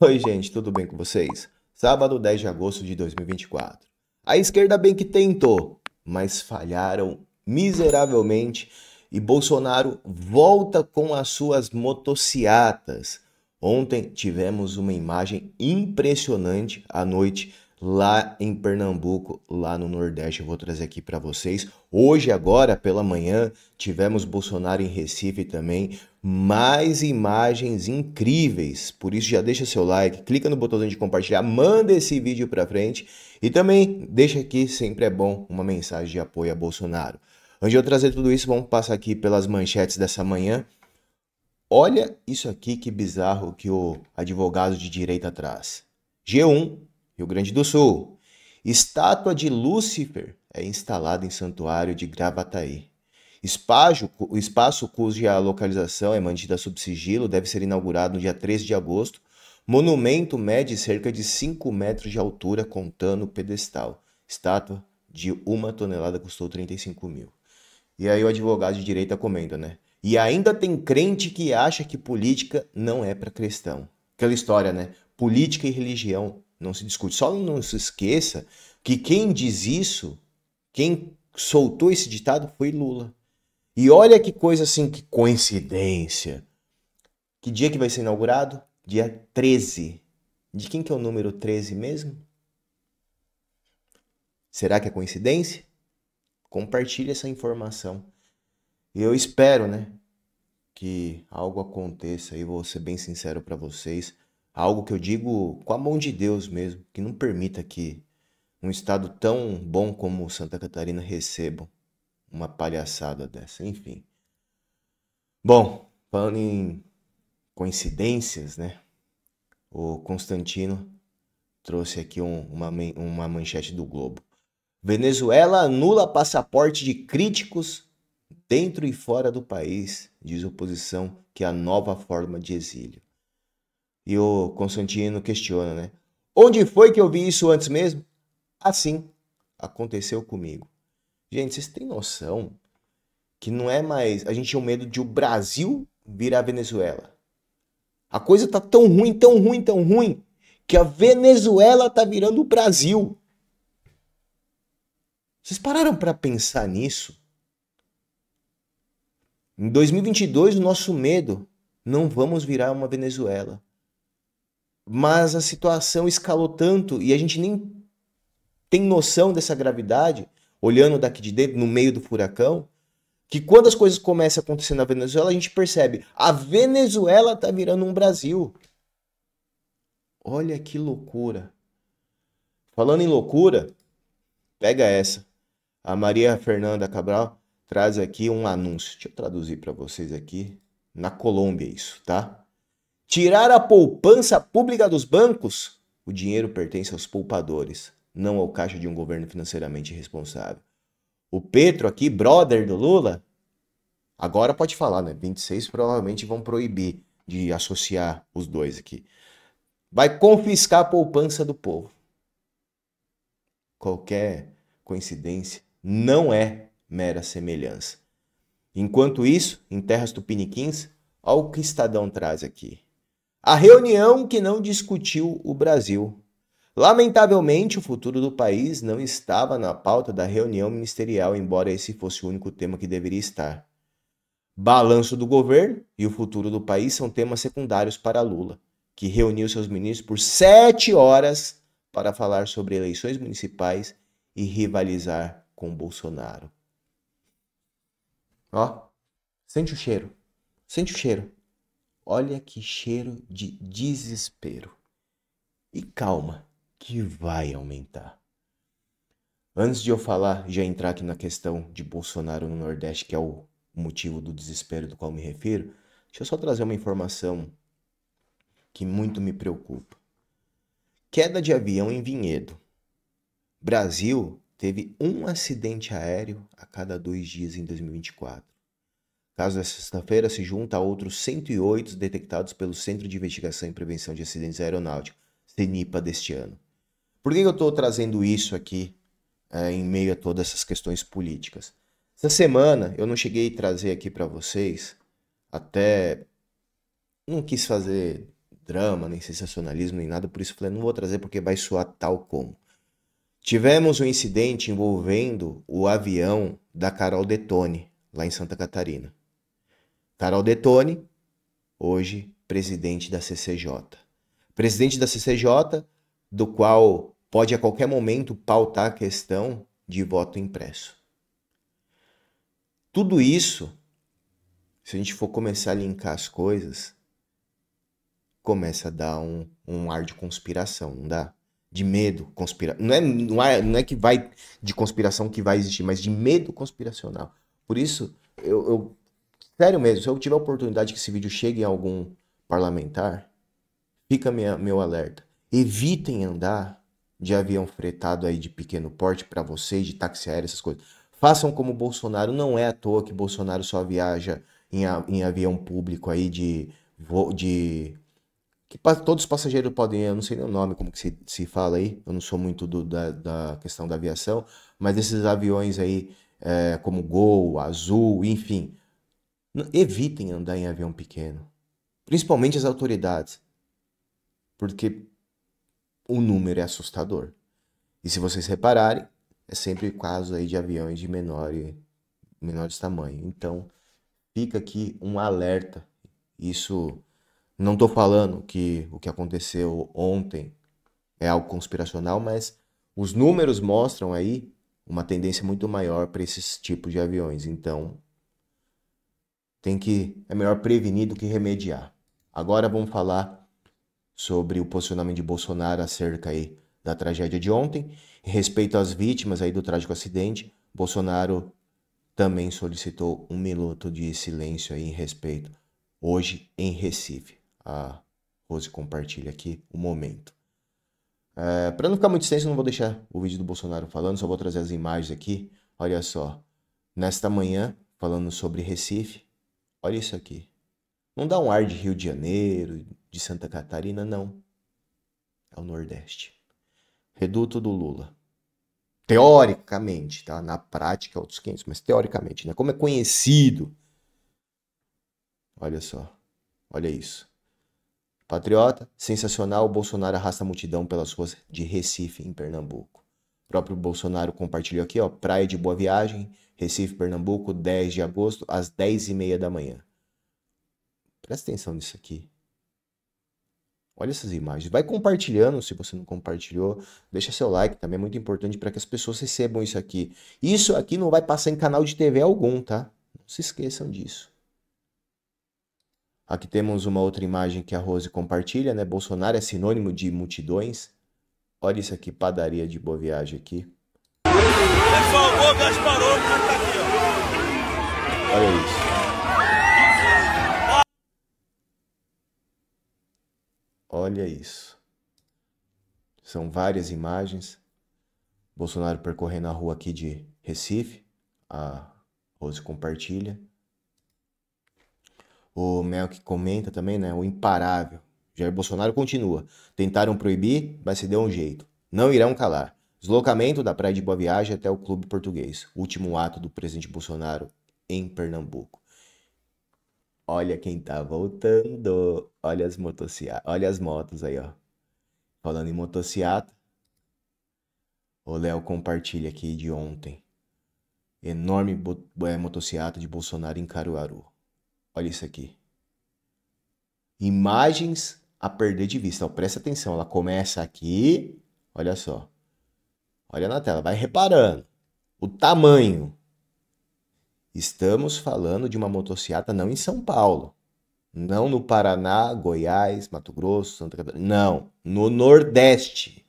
Oi, gente, tudo bem com vocês? Sábado 10 de agosto de 2024. A esquerda bem que tentou, mas falharam miseravelmente e Bolsonaro volta com as suas motociatas. Ontem tivemos uma imagem impressionante à noite lá em Pernambuco, lá no Nordeste. Eu vou trazer aqui para vocês. Hoje, agora pela manhã, tivemos Bolsonaro em Recife também. Mais imagens incríveis. Por isso, já deixa seu like, clica no botãozinho de compartilhar, manda esse vídeo para frente e também deixa aqui, sempre é bom, uma mensagem de apoio a Bolsonaro. Antes de eu trazer tudo isso, vamos passar aqui pelas manchetes dessa manhã. Olha isso aqui que bizarro que o advogado de direita traz. G1 Rio Grande do Sul. Estátua de Lúcifer é instalada em santuário de Gravataí. Espaço, o espaço cuja localização é mantida sob sigilo deve ser inaugurado no dia 13 de agosto. Monumento mede cerca de 5 metros de altura, contando o pedestal. Estátua de uma tonelada custou 35 mil. E aí o advogado de direita comenta, né? E ainda tem crente que acha que política não é para cristão. Aquela história, né? Política e religião não se discute. Só não se esqueça que quem diz isso, quem soltou esse ditado foi Lula. E olha que coisa assim, que coincidência. Que dia que vai ser inaugurado? Dia 13. De quem que é o número 13 mesmo? Será que é coincidência? Compartilhe essa informação. Eu espero, né, que algo aconteça e vou ser bem sincero para vocês. Algo que eu digo com a mão de Deus mesmo, que não permita que um estado tão bom como Santa Catarina receba uma palhaçada dessa, enfim. Bom, falando em coincidências, né? O Constantino trouxe aqui um, uma, uma manchete do Globo. Venezuela anula passaporte de críticos dentro e fora do país, diz oposição que é a nova forma de exílio. E o Constantino questiona, né? Onde foi que eu vi isso antes mesmo? Assim, aconteceu comigo. Gente, vocês têm noção que não é mais. A gente tinha o medo de o Brasil virar a Venezuela. A coisa tá tão ruim, tão ruim, tão ruim, que a Venezuela tá virando o Brasil. Vocês pararam para pensar nisso? Em 2022, o nosso medo, não vamos virar uma Venezuela mas a situação escalou tanto e a gente nem tem noção dessa gravidade, olhando daqui de dentro, no meio do furacão, que quando as coisas começam a acontecer na Venezuela, a gente percebe, a Venezuela tá virando um Brasil. Olha que loucura. Falando em loucura, pega essa. A Maria Fernanda Cabral traz aqui um anúncio. Deixa eu traduzir para vocês aqui. Na Colômbia isso, tá? Tirar a poupança pública dos bancos? O dinheiro pertence aos poupadores, não ao caixa de um governo financeiramente responsável. O Petro aqui, brother do Lula, agora pode falar, né? 26 provavelmente vão proibir de associar os dois aqui. Vai confiscar a poupança do povo. Qualquer coincidência não é mera semelhança. Enquanto isso, em terras tupiniquins, olha o que Estadão traz aqui. A reunião que não discutiu o Brasil. Lamentavelmente, o futuro do país não estava na pauta da reunião ministerial, embora esse fosse o único tema que deveria estar. Balanço do governo e o futuro do país são temas secundários para Lula, que reuniu seus ministros por sete horas para falar sobre eleições municipais e rivalizar com Bolsonaro. Ó, sente o cheiro. Sente o cheiro. Olha que cheiro de desespero. E calma, que vai aumentar. Antes de eu falar, já entrar aqui na questão de Bolsonaro no Nordeste, que é o motivo do desespero do qual me refiro, deixa eu só trazer uma informação que muito me preocupa. Queda de avião em Vinhedo. Brasil teve um acidente aéreo a cada dois dias em 2024 caso nesta sexta-feira se junta a outros 108 detectados pelo Centro de Investigação e Prevenção de Acidentes Aeronáuticos, CENIPA, deste ano. Por que eu estou trazendo isso aqui é, em meio a todas essas questões políticas? Essa semana eu não cheguei a trazer aqui para vocês, até não quis fazer drama, nem sensacionalismo, nem nada, por isso falei, não vou trazer porque vai soar tal como. Tivemos um incidente envolvendo o avião da Carol Detone, lá em Santa Catarina. Tarol Detone, hoje presidente da CCJ. Presidente da CCJ, do qual pode a qualquer momento pautar a questão de voto impresso. Tudo isso, se a gente for começar a linkar as coisas, começa a dar um, um ar de conspiração, não dá? De medo, conspira... não, é, não, é, não é que vai de conspiração que vai existir, mas de medo conspiracional. Por isso, eu, eu Sério mesmo, se eu tiver oportunidade que esse vídeo chegue em algum parlamentar, fica minha, meu alerta. Evitem andar de avião fretado aí de pequeno porte para vocês, de táxi aéreo, essas coisas. Façam como Bolsonaro, não é à toa que Bolsonaro só viaja em, em avião público aí de de que todos os passageiros podem, eu não sei nem o nome, como que se, se fala aí, eu não sou muito do, da, da questão da aviação, mas esses aviões aí, é, como Gol, Azul, enfim, Evitem andar em avião pequeno, principalmente as autoridades, porque o número é assustador. E se vocês repararem, é sempre caso aí de aviões de menor e tamanho. Então, fica aqui um alerta. Isso não estou falando que o que aconteceu ontem é algo conspiracional, mas os números mostram aí uma tendência muito maior para esses tipos de aviões. Então, tem que é melhor prevenir do que remediar. Agora vamos falar sobre o posicionamento de Bolsonaro acerca aí da tragédia de ontem. Em respeito às vítimas aí do trágico acidente, Bolsonaro também solicitou um minuto de silêncio aí em respeito hoje em Recife. A ah, Rose compartilha aqui o momento. É, Para não ficar muito extenso, não vou deixar o vídeo do Bolsonaro falando, só vou trazer as imagens aqui. Olha só, nesta manhã, falando sobre Recife, Olha isso aqui. Não dá um ar de Rio de Janeiro, de Santa Catarina, não. É o Nordeste. Reduto do Lula. Teoricamente, tá? Na prática, é outros 500, mas teoricamente, né? Como é conhecido. Olha só. Olha isso. Patriota, sensacional, Bolsonaro arrasta a multidão pelas ruas de Recife, em Pernambuco. O próprio Bolsonaro compartilhou aqui, ó, Praia de Boa Viagem, Recife, Pernambuco, 10 de agosto, às 10h30 da manhã. Presta atenção nisso aqui. Olha essas imagens. Vai compartilhando se você não compartilhou. Deixa seu like também, é muito importante para que as pessoas recebam isso aqui. Isso aqui não vai passar em canal de TV algum, tá? Não se esqueçam disso. Aqui temos uma outra imagem que a Rose compartilha, né? Bolsonaro é sinônimo de multidões. Olha isso aqui, padaria de boa viagem aqui. Gasparou tá aqui, ó. Olha isso. Olha isso. São várias imagens. Bolsonaro percorrendo a rua aqui de Recife. A Rose compartilha. O Mel que comenta também, né? O imparável. Jair Bolsonaro continua. Tentaram proibir, mas se deu um jeito. Não irão calar. Deslocamento da Praia de Boa Viagem até o Clube Português. Último ato do presidente Bolsonaro em Pernambuco. Olha quem tá voltando. Olha as motocicletas. Olha as motos aí, ó. Falando em motocicleta. O Léo compartilha aqui de ontem. Enorme é, motocicleta de Bolsonaro em Caruaru. Olha isso aqui. Imagens a perder de vista. Ó, presta atenção, ela começa aqui. Olha só. Olha na tela, vai reparando. O tamanho. Estamos falando de uma motocicleta não em São Paulo. Não no Paraná, Goiás, Mato Grosso, Santa Catarina. Não, no Nordeste.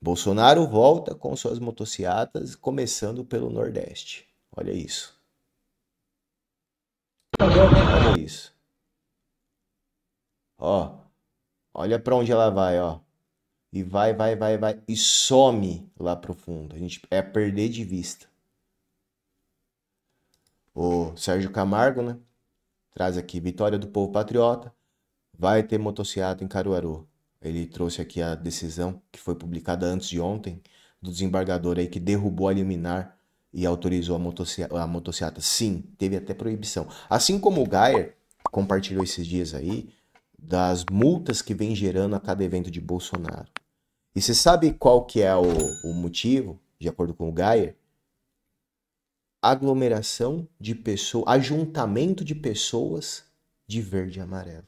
Bolsonaro volta com suas motocicletas, começando pelo Nordeste. Olha isso. Olha isso. Ó, olha para onde ela vai, ó e vai, vai, vai, vai e some lá pro fundo. A gente é perder de vista. O Sérgio Camargo, né? Traz aqui vitória do povo patriota. Vai ter motociato em Caruaru. Ele trouxe aqui a decisão que foi publicada antes de ontem do desembargador aí que derrubou a liminar e autorizou a, motoci a motociata. Sim, teve até proibição. Assim como o Geyer compartilhou esses dias aí, das multas que vem gerando a cada evento de Bolsonaro. E você sabe qual que é o, o motivo, de acordo com o Gaia? Aglomeração de pessoas, ajuntamento de pessoas de verde e amarelo.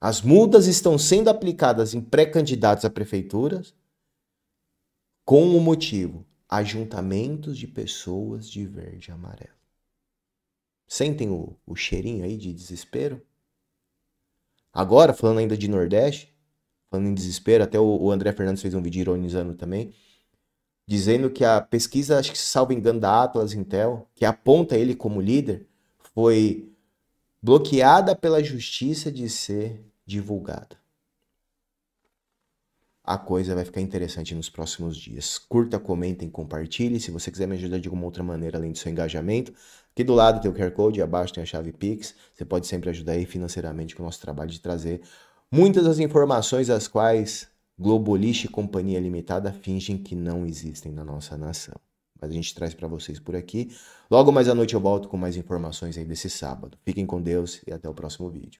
As multas estão sendo aplicadas em pré-candidatos a prefeituras com o motivo ajuntamentos de pessoas de verde e amarelo. Sentem o, o cheirinho aí de desespero? Agora, falando ainda de Nordeste, falando em desespero, até o, André Fernandes fez um vídeo ironizando também, dizendo que a pesquisa, acho que se salvo engano, da Atlas Intel, que aponta ele como líder, foi bloqueada pela justiça de ser divulgada a coisa vai ficar interessante nos próximos dias. Curta, comentem, compartilhe. Se você quiser me ajudar de alguma outra maneira além do seu engajamento, aqui do lado tem o QR Code, abaixo tem a chave Pix. Você pode sempre ajudar aí financeiramente com o nosso trabalho de trazer muitas das informações as quais Globalist e Companhia Limitada fingem que não existem na nossa nação. Mas a gente traz para vocês por aqui. Logo mais à noite eu volto com mais informações aí desse sábado. Fiquem com Deus e até o próximo vídeo.